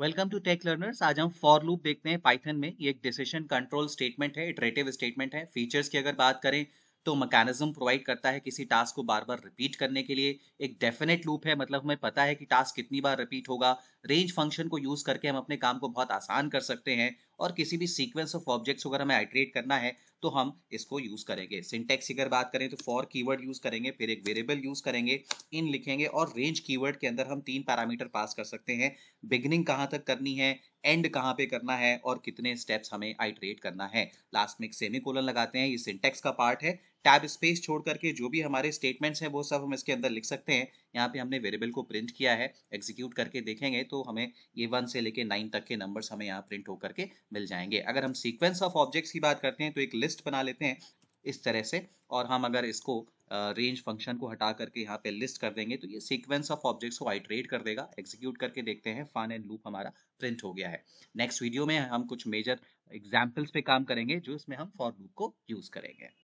welcome to take learners आज हम for loop देखते हैं पाइथन में ये एक डिसीशन कंट्रोल स्टेटमेंट है इटरेटिव स्टेटमेंट है फीचर्स की अगर बात करें तो मैकेनिज्म प्रोवाइड करता है किसी टास्क को बार बार रिपीट करने के लिए एक डेफिनेट लूप है मतलब हमें पता है कि टास्क कितनी बार रिपीट होगा रेंज फंक्शन को यूज़ करके हम अपने काम को बहुत आसान कर सकते हैं और किसी भी सीक्वेंस ऑफ ऑब्जेक्ट्स को अगर हमें आइट्रेट करना है तो हम इसको यूज करेंगे सिंटेक्स की अगर बात करें तो फॉर कीवर्ड यूज करेंगे फिर एक वेरिएबल यूज करेंगे इन लिखेंगे और रेंज कीवर्ड के अंदर हम तीन पैरामीटर पास कर सकते हैं बिगनिंग कहाँ तक करनी है एंड कहाँ पे करना है और कितने स्टेप्स हमें आइट्रेट करना है लास्ट में एक सेमी कोलन लगाते हैं ये सिंटेक्स का पार्ट है टैब स्पेस छोड़ करके जो भी हमारे स्टेटमेंट्स हैं वो सब हम इसके अंदर लिख सकते हैं यहाँ पे हमने वेरिएबल को प्रिंट किया है एग्जीक्यूट करके देखेंगे तो हमें ये वन से लेके नाइन तक के नंबर्स हमें यहाँ प्रिंट होकर के मिल जाएंगे अगर हम सीक्वेंस ऑफ ऑब्जेक्ट्स की बात करते हैं तो एक लिस्ट लिस्ट बना लेते हैं इस तरह से और हम अगर इसको रेंज uh, फंक्शन को हटा करके यहाँ पे लिस्ट कर देंगे तो ये सीक्वेंस ऑफ ऑब्जेक्ट्स को आइट्रेट कर देगा एग्जीक्यूट करके देखते हैं फन एंड लूप हमारा प्रिंट हो गया है नेक्स्ट वीडियो में हम कुछ मेजर एग्जाम्पल्स पे काम करेंगे जो इसमें हम फॉर लूप को यूज़ करेंगे